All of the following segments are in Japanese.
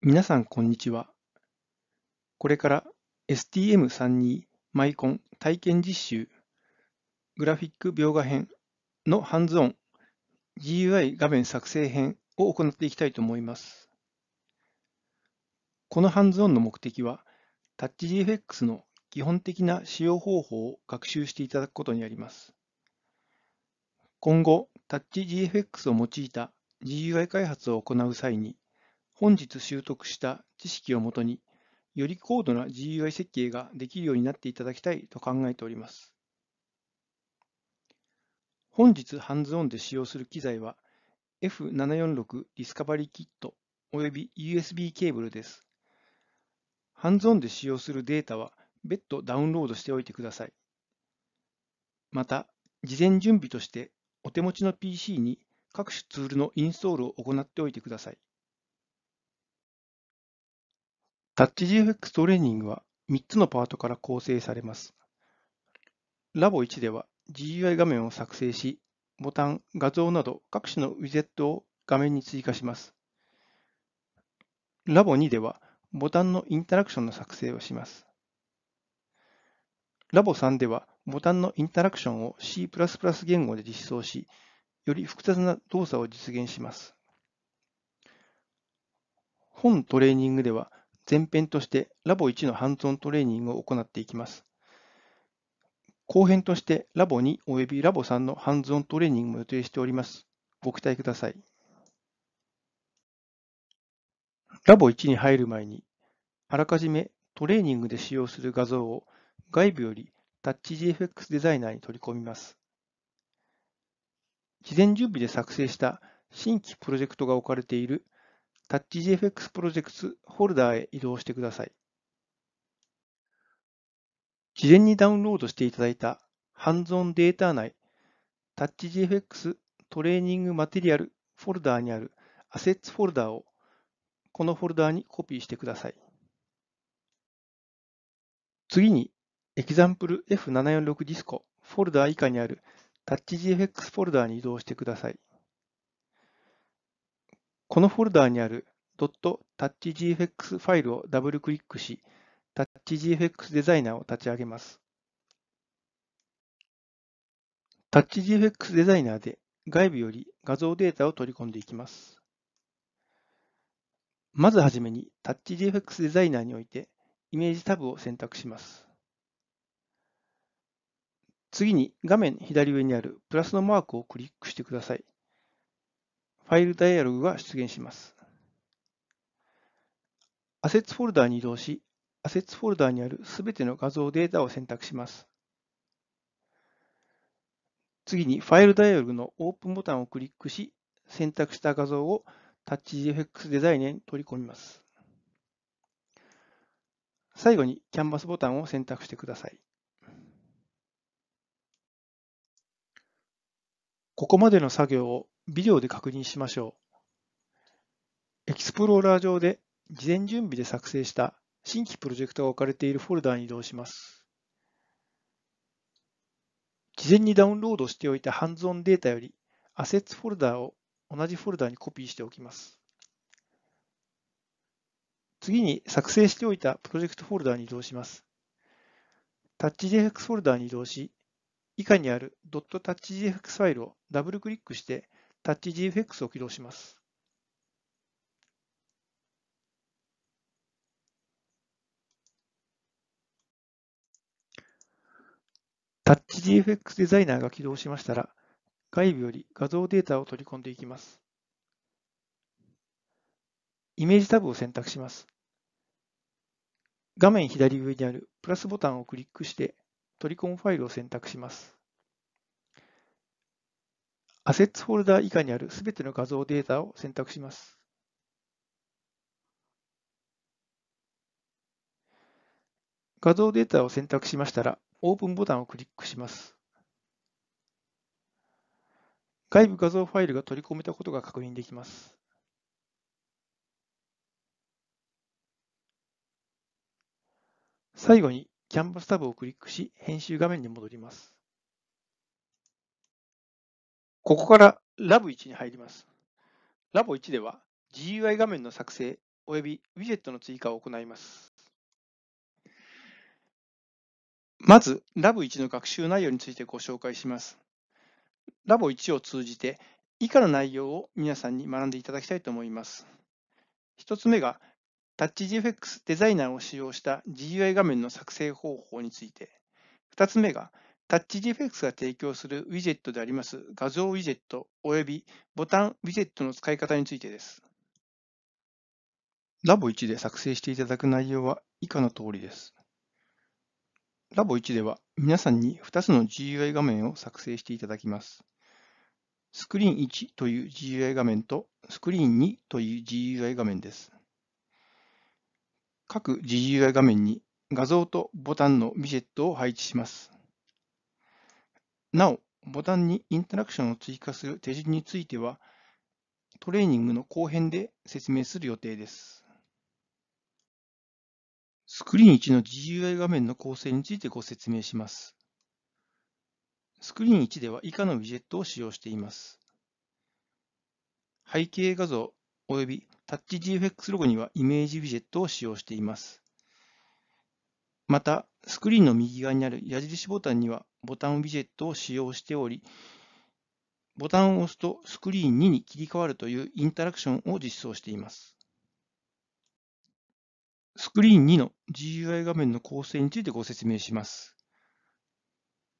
皆さんこんにちは。これから STM32 マイコン体験実習グラフィック描画編のハンズオン GUI 画面作成編を行っていきたいと思います。このハンズオンの目的は TouchGFX の基本的な使用方法を学習していただくことにあります。今後 TouchGFX を用いた GUI 開発を行う際に本日習得した知識をもとに、より高度な GUI 設計ができるようになっていただきたいと考えております。本日ハンズオンで使用する機材は F746 ディスカバリーキットおよび USB ケーブルです。ハンズオンで使用するデータは別途ダウンロードしておいてください。また、事前準備としてお手持ちの PC に各種ツールのインストールを行っておいてください。タッチ g f x トレーニングは3つのパートから構成されます。ラボ1では GUI 画面を作成し、ボタン、画像など各種のウィジェットを画面に追加します。ラボ2ではボタンのインタラクションの作成をします。ラボ3ではボタンのインタラクションを C++ 言語で実装し、より複雑な動作を実現します。本トレーニングでは前編としてラボ1のハンズオントレーニングを行っていきます。後編としてラボ2およびラボ3のハンズオントレーニングも予定しております。ご期待ください。ラボ1に入る前に、あらかじめトレーニングで使用する画像を外部よりタッチ g f x デザイナーに取り込みます。事前準備で作成した新規プロジェクトが置かれているタッチ g f x プロジェクトフォルダーへ移動してください。事前にダウンロードしていただいたハンズオンデータ内タッチ g f x トレーニングマテリアルフォルダーにあるアセッツフォルダーをこのフォルダーにコピーしてください。次に Example F746 ディスコフォルダー以下にあるタッチ g f x フォルダーに移動してください。このフォルダーにある .touchgfx ファイルをダブルクリックし、TouchGFX デザイナーを立ち上げます。TouchGFX デザイナーで外部より画像データを取り込んでいきます。まずはじめに TouchGFX デザイナーにおいてイメージタブを選択します。次に画面左上にあるプラスのマークをクリックしてください。ファイルダイアログが出現します。アセッツフォルダーに移動し、アセッツフォルダーにあるすべての画像データを選択します。次にファイルダイアログのオープンボタンをクリックし、選択した画像をタッチ g f x デザインに取り込みます。最後にキャンバスボタンを選択してください。ここまでの作業をビデオで確認しましょう。エクスプローラー上で事前準備で作成した新規プロジェクトが置かれているフォルダに移動します。事前にダウンロードしておいたハンズオンデータよりアセッツフォルダを同じフォルダにコピーしておきます。次に作成しておいたプロジェクトフォルダに移動します。タッチ g f x フォルダに移動し、以下にある t o u c h g f x ファイルをダブルクリックして TouchGFX を起動します。タッチ g f x デザイナーが起動しましたら、外部より画像データを取り込んでいきます。イメージタブを選択します。画面左上にあるプラスボタンをクリックして、取り込むファイルを選択します。アセッツフォルダ以下にあるすべての画像データを選択します。画像データを選択しましたら、オープンボタンをクリックします。外部画像ファイルが取り込めたことが確認できます。最後にキャンバスタブをクリックし、編集画面に戻ります。ここからラブ1に入ります。ラボ1では GUI 画面の作成及びウィジェットの追加を行います。まず、ラブ1の学習内容についてご紹介します。ラボ1を通じて以下の内容を皆さんに学んでいただきたいと思います。1つ目がタッチ g f x デザイナーを使用した GUI 画面の作成方法について、2つ目がタッチ g f x が提供するウィジェットであります画像ウィジェット及びボタンウィジェットの使い方についてです。ラボ1で作成していただく内容は以下の通りです。ラボ1では皆さんに2つの GUI 画面を作成していただきます。スクリーン1という GUI 画面とスクリーン2という GUI 画面です。各 GUI 画面に画像とボタンのウィジェットを配置します。なお、ボタンにインタラクションを追加する手順については、トレーニングの後編で説明する予定です。スクリーン1の GUI 画面の構成についてご説明します。スクリーン1では以下のウィジェットを使用しています。背景画像及びタッチ GFX ロゴにはイメージウィジェットを使用しています。また、スクリーンの右側にある矢印ボタンにはボタンウィジェットを使用しており、ボタンを押すとスクリーン2に切り替わるというインタラクションを実装しています。スクリーン2の GUI 画面の構成についてご説明します。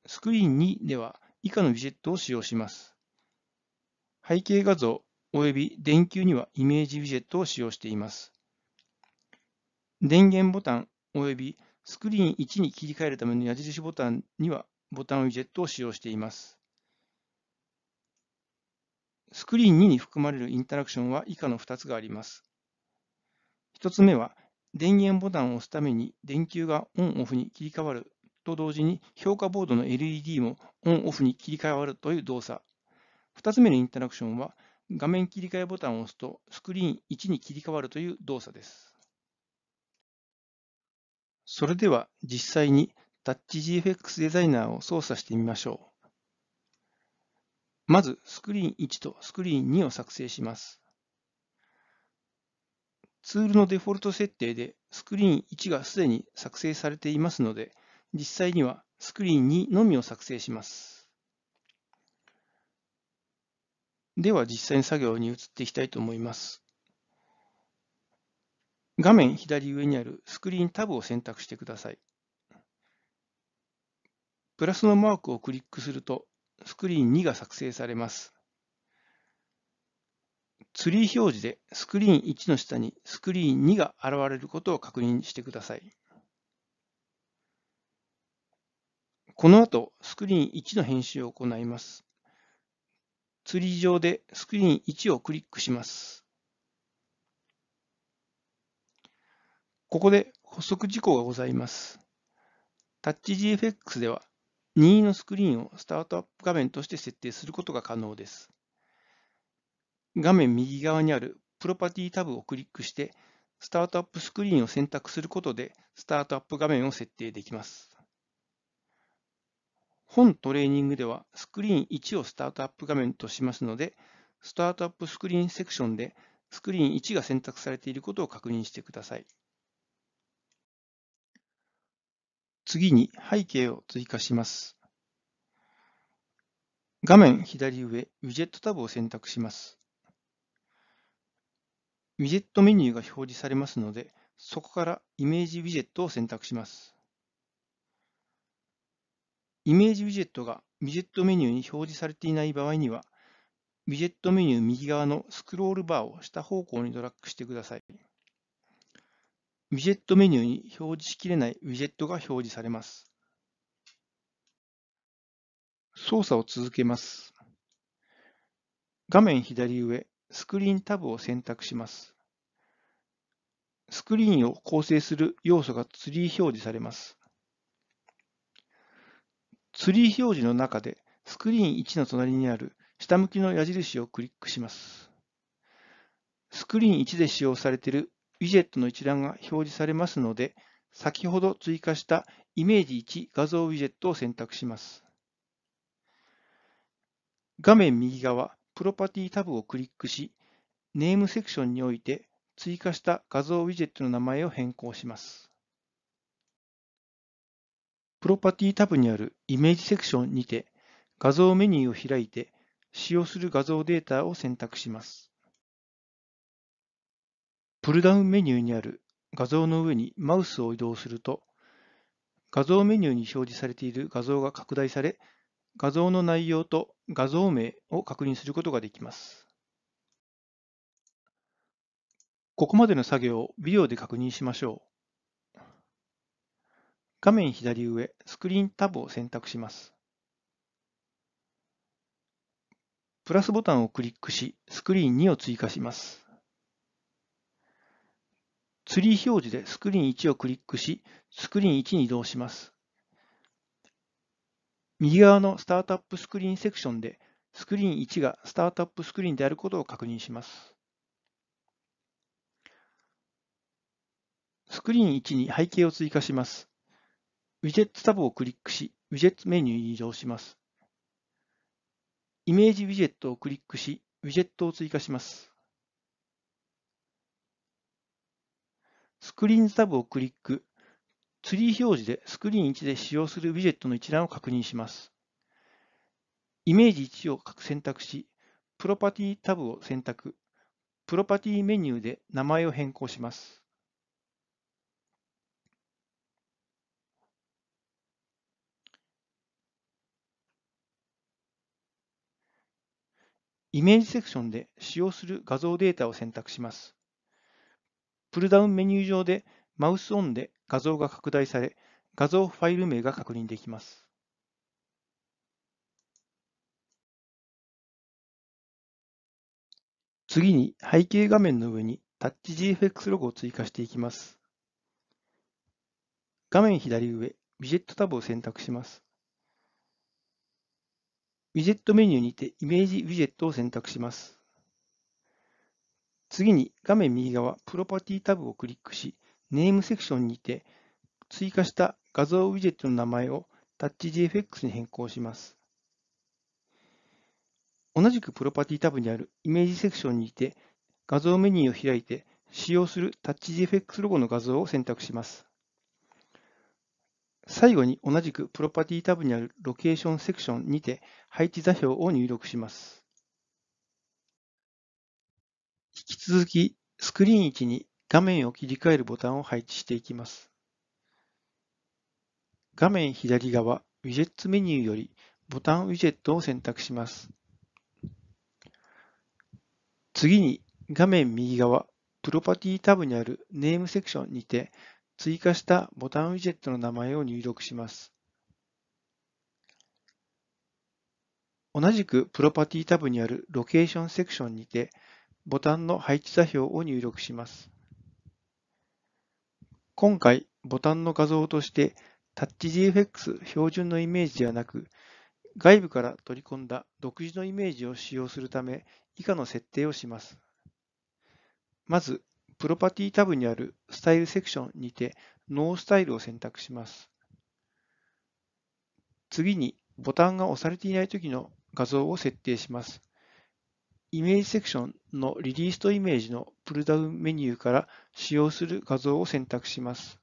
スクリーン2では以下のウィジェットを使用します。背景画像及び電球にはイメージウィジェットを使用しています。電源ボタン及びスクリーン1に切り替えるための矢印ボタンにはボタンウィジェットを使用しています。スクリーン2に含まれるインタラクションは以下の2つがあります。1つ目は、電源ボタンを押すために電球がオンオフに切り替わると同時に評価ボードの LED もオンオフに切り替わるという動作。2つ目のインタラクションは、画面切り替えボタンを押すとスクリーン1に切り替わるという動作です。それでは実際に TouchGFX デザイナーを操作してみましょう。まずスクリーン1とスクリーン2を作成します。ツールのデフォルト設定でスクリーン1がすでに作成されていますので、実際にはスクリーン2のみを作成します。では実際に作業に移っていきたいと思います。画面左上にあるスクリーンタブを選択してください。プラスのマークをクリックすると、スクリーン2が作成されます。ツリー表示でスクリーン1の下にスクリーン2が現れることを確認してください。この後、スクリーン1の編集を行います。ツリー上でスクリーン1をクリックします。ここで補足事項がございます。TouchGFX では任意のスクリーンをスタートアップ画面として設定することが可能です。画面右側にあるプロパティタブをクリックして、スタートアップスクリーンを選択することで、スタートアップ画面を設定できます。本トレーニングでは、スクリーン1をスタートアップ画面としますので、スタートアップスクリーンセクションで、スクリーン1が選択されていることを確認してください。次に背景を追加します。画面左上、ウィジェットタブを選択します。ウィジェットメニューが表示されますので、そこからイメージウィジェットを選択します。イメージウィジェットがウィジェットメニューに表示されていない場合には、ウィジェットメニュー右側のスクロールバーを下方向にドラッグしてください。ウィジェットメニューに表示しきれないウィジェットが表示されます。操作を続けます。画面左上、スクリーンタブを選択します。スクリーンを構成する要素がツリー表示されます。ツリー表示の中で、スクリーン1の隣にある下向きの矢印をクリックします。スクリーン1で使用されているウィジェットの一覧が表示されますので、先ほど追加したイメージ1画像ウィジェットを選択します。画面右側、プロパティタブをクリックし、ネームセクションにおいて追加した画像ウィジェットの名前を変更します。プロパティタブにあるイメージセクションにて、画像メニューを開いて、使用する画像データを選択します。プルダウンメニューにある画像の上にマウスを移動すると、画像メニューに表示されている画像が拡大され、画像の内容と画像名を確認することができます。ここまでの作業をビデオで確認しましょう。画面左上、スクリーンタブを選択します。プラスボタンをクリックし、スクリーン2を追加します。ツリー表示でスクリーン1をクリックし、スクリーン1に移動します。右側のスタートアップスクリーンセクションで、スクリーン1がスタートアップスクリーンであることを確認します。スクリーン1に背景を追加します。ウィジェットタブをクリックし、ウィジェットメニューに移動します。イメージウィジェットをクリックし、ウィジェットを追加します。スクリーンズタブをクリック、ツリー表示でスクリーン1で使用するウィジェットの一覧を確認します。イメージ1を選択し、プロパティタブを選択、プロパティメニューで名前を変更します。イメージセクションで使用する画像データを選択します。プルダウンメニュー上でマウスオンで画像が拡大され、画像ファイル名が確認できます。次に背景画面の上にタッチ GFX ロゴを追加していきます。画面左上、ウィジェットタブを選択します。ウィジェットメニューにてイメージウィジェットを選択します。次に画面右側、プロパティタブをクリックし、ネームセクションにて追加した画像ウィジェットの名前を TouchGFX に変更します。同じくプロパティタブにあるイメージセクションにて画像メニューを開いて使用する TouchGFX ロゴの画像を選択します。最後に同じくプロパティタブにあるロケーションセクションにて配置座標を入力します。引き続きスクリーン置に画面を切り替えるボタンを配置していきます。画面左側、ウィジェットメニューよりボタンウィジェットを選択します。次に画面右側、プロパティタブにあるネームセクションにて追加したボタンウィジェットの名前を入力します。同じくプロパティタブにあるロケーションセクションにてボタンの配置座標を入力します。今回、ボタンの画像として、TouchGFX 標準のイメージではなく、外部から取り込んだ独自のイメージを使用するため、以下の設定をします。まず、プロパティタブにあるスタイルセクションにて、ノースタイルを選択します。次に、ボタンが押されていない時の画像を設定します。イメージセクションのリリースとイメージのプルダウンメニューから使用する画像を選択します。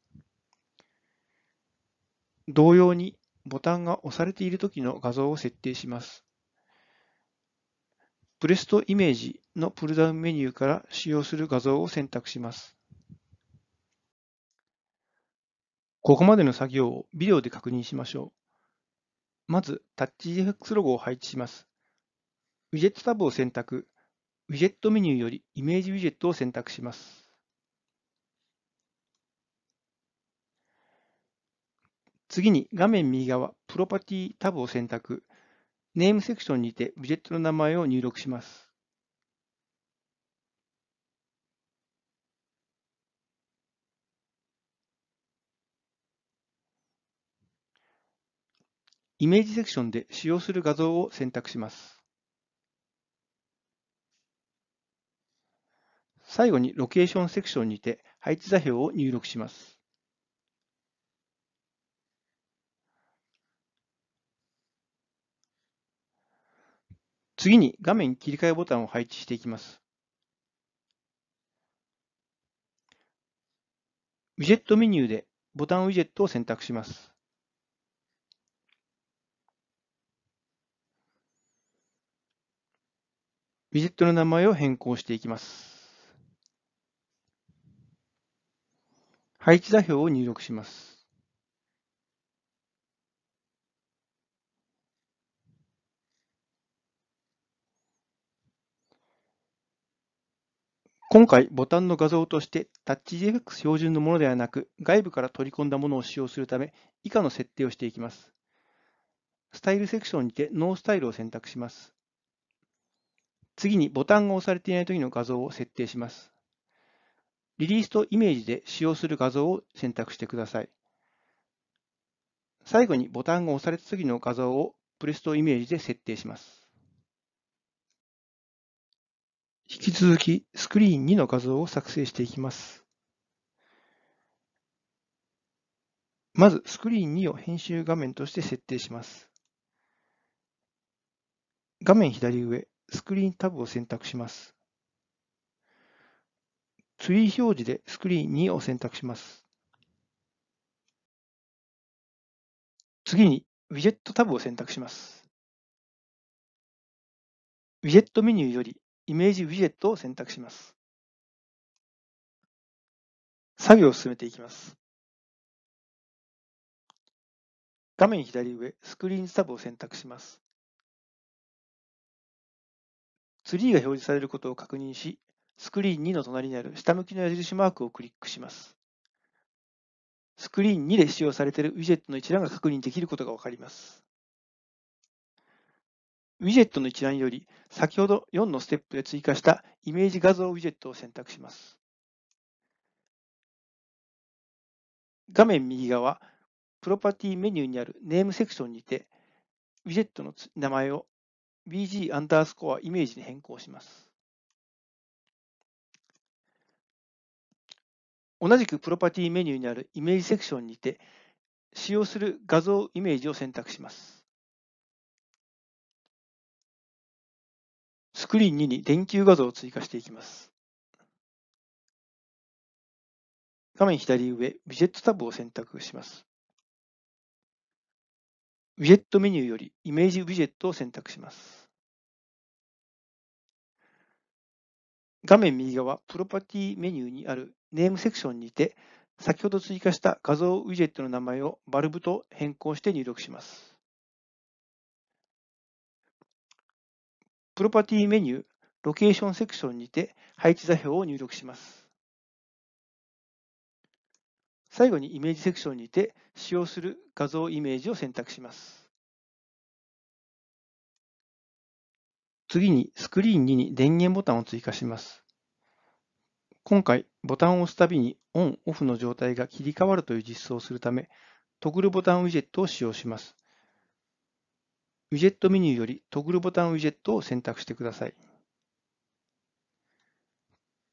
同様にボタンが押されている時の画像を設定します。プレストイメージのプルダウンメニューから使用する画像を選択します。ここまでの作業をビデオで確認しましょう。まず、タッチ g f x ロゴを配置します。ウィジェットタブを選択、ウィジェットメニューよりイメージウィジェットを選択します。次に画面右側、プロパティタブを選択、ネームセクションにてウィジェットの名前を入力します。イメージセクションで使用する画像を選択します。最後にロケーションセクションにて配置座標を入力します。次に画面切り替えボタンを配置していきます。ウィジェットメニューでボタンウィジェットを選択します。ウィジェットの名前を変更していきます。配置座標を入力します。今回、ボタンの画像として t o u c h g f x 標準のものではなく、外部から取り込んだものを使用するため、以下の設定をしていきます。スタイルセクションにてノースタイルを選択します。次にボタンが押されていない時の画像を設定します。リリースとイメージで使用する画像を選択してください。最後にボタンが押された次の画像をプレストイメージで設定します。引き続きスクリーン2の画像を作成していきます。まずスクリーン2を編集画面として設定します。画面左上、スクリーンタブを選択します。ツリー表示でスクリーン2を選択します。次に、ウィジェットタブを選択します。ウィジェットメニューより、イメージウィジェットを選択します。作業を進めていきます。画面左上、スクリーンタブを選択します。ツリーが表示されることを確認し、スクリーン2の隣にある下向きの矢印マークをクリックします。スクリーン2で使用されているウィジェットの一覧が確認できることがわかります。ウィジェットの一覧より、先ほど4のステップで追加したイメージ画像ウィジェットを選択します。画面右側、プロパティメニューにあるネームセクションにて、ウィジェットの名前を bg アンダースコアイメージに変更します。同じくプロパティメニューにあるイメージセクションにて、使用する画像イメージを選択します。スクリーン2に電球画像を追加していきます。画面左上、ウィジェットタブを選択します。ウィジェットメニューよりイメージウィジェットを選択します。画面右側、プロパティメニューにあるネームセクションにて、先ほど追加した画像ウィジェットの名前をバルブと変更して入力します。プロパティメニュー、ロケーションセクションにて配置座標を入力します。最後にイメージセクションにて使用する画像イメージを選択します。次にスクリーン2に電源ボタンを追加します。今回、ボタンを押すたびにオン・オフの状態が切り替わるという実装をするため、トグルボタンウィジェットを使用します。ウィジェットメニューよりトグルボタンウィジェットを選択してください。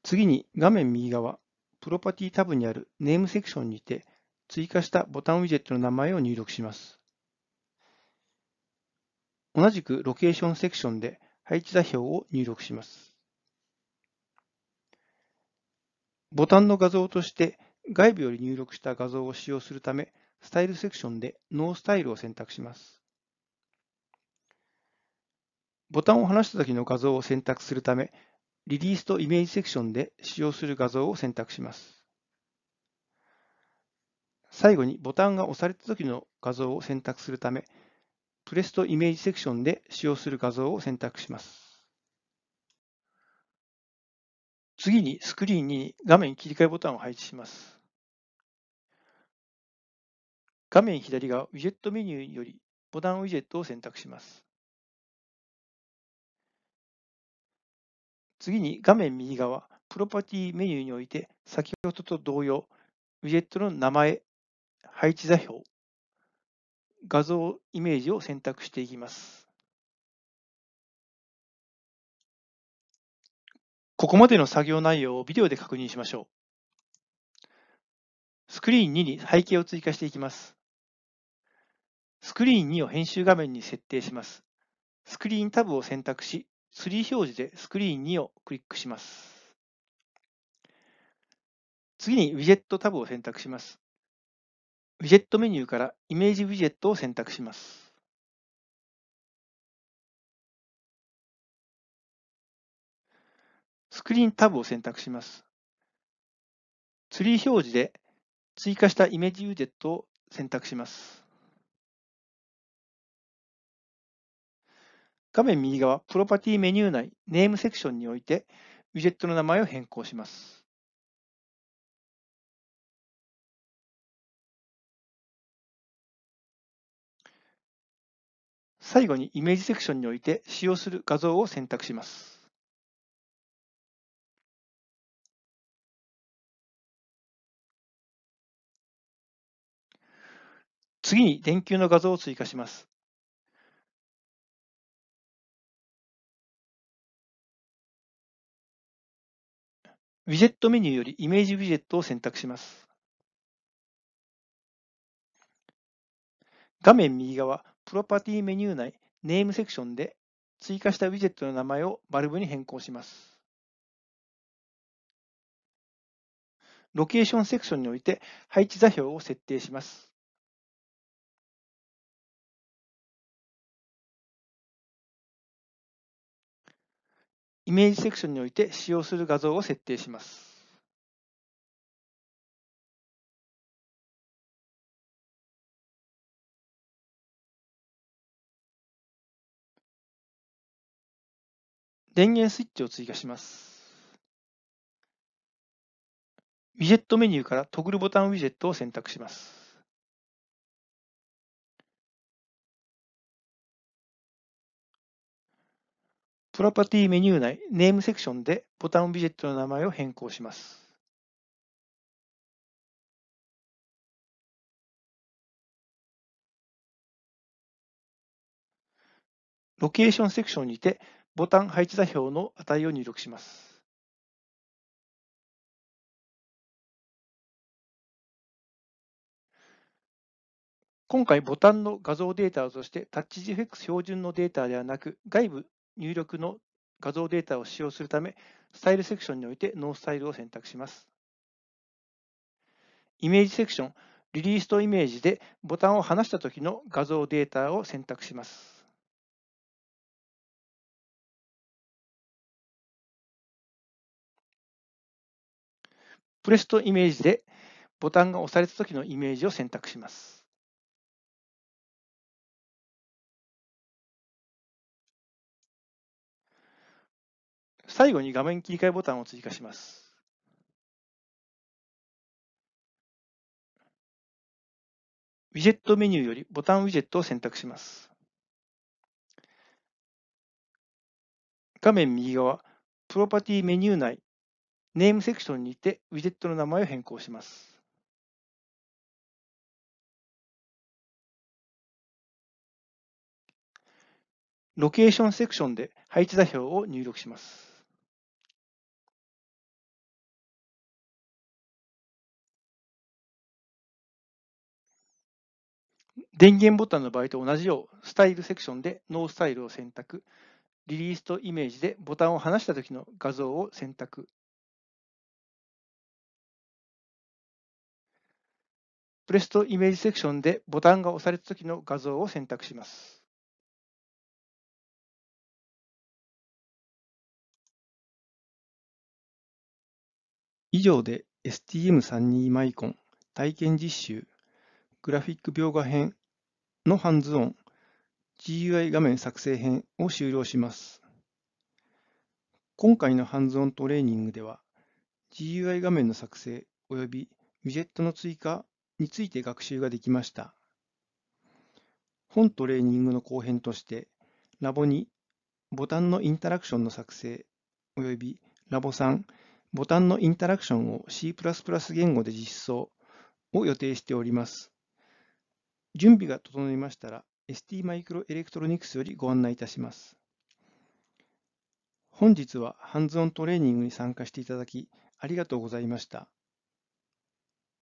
次に画面右側、プロパティタブにあるネームセクションにて追加したボタンウィジェットの名前を入力します。同じくロケーションセクションで配置座標を入力します。ボタンの画像として外部より入力した画像を使用するため、スタイルセクションでノースタイルを選択します。ボタンを離した時の画像を選択するため、リリースとイメージセクションで使用する画像を選択します。最後にボタンが押された時の画像を選択するため、プレスとイメージセクションで使用する画像を選択します。次にスクリーンに画面切り替えボタンを配置します。画面左側ウィジェットメニューよりボタンウィジェットを選択します。次に画面右側プロパティメニューにおいて先ほどと同様ウィジェットの名前、配置座標、画像イメージを選択していきます。ここまでの作業内容をビデオで確認しましょう。スクリーン2に背景を追加していきます。スクリーン2を編集画面に設定します。スクリーンタブを選択し、ツリー表示でスクリーン2をクリックします。次にウィジェットタブを選択します。ウィジェットメニューからイメージウィジェットを選択します。スクリーンタブを選択します。ツリー表示で追加したイメージウィジェットを選択します。画面右側、プロパティメニュー内、ネームセクションにおいて、ウィジェットの名前を変更します。最後にイメージセクションにおいて使用する画像を選択します。次に電球の画像を追加します。ウィジェットメニューよりイメージウィジェットを選択します。画面右側、プロパティメニュー内、ネームセクションで追加したウィジェットの名前をバルブに変更します。ロケーションセクションにおいて配置座標を設定します。イメージセクションにおいて使用する画像を設定します電源スイッチを追加します。ウィジェットメニューからトグルボタンウィジェットを選択します。プロパティメニュー内、ネームセクションでボタンビジェットの名前を変更します。ロケーションセクションにてボタン配置座標の値を入力します。今回ボタンの画像データとしてタッチ g f x 標準のデータではなく外部入力の画像データを使用するため、スタイルセクションにおいてノースタイルを選択します。イメージセクション、リリースとイメージでボタンを離した時の画像データを選択します。プレスとイメージでボタンが押された時のイメージを選択します。最後に画面切り替えボタンを追加します。ウィジェットメニューよりボタンウィジェットを選択します。画面右側、プロパティメニュー内、ネームセクションにてウィジェットの名前を変更します。ロケーションセクションで配置座標を入力します。電源ボタンの場合と同じよう、スタイルセクションでノースタイルを選択、リリースとイメージでボタンを離した時の画像を選択。プレスとイメージセクションでボタンが押された時の画像を選択します。以上で s t m 3 2マイコン体験実習グラフィック描画編のハンズオン GUI 画面作成編を終了します。今回のハンズオントレーニングでは GUI 画面の作成及びウィジェットの追加について学習ができました。本トレーニングの後編としてラボ2ボタンのインタラクションの作成及びラボ3ボタンのインタラクションを C++ 言語で実装を予定しております。準備が整いましたら ST マイクロエレクトロニクスよりご案内いたします。本日はハンズオントレーニングに参加していただきありがとうございました。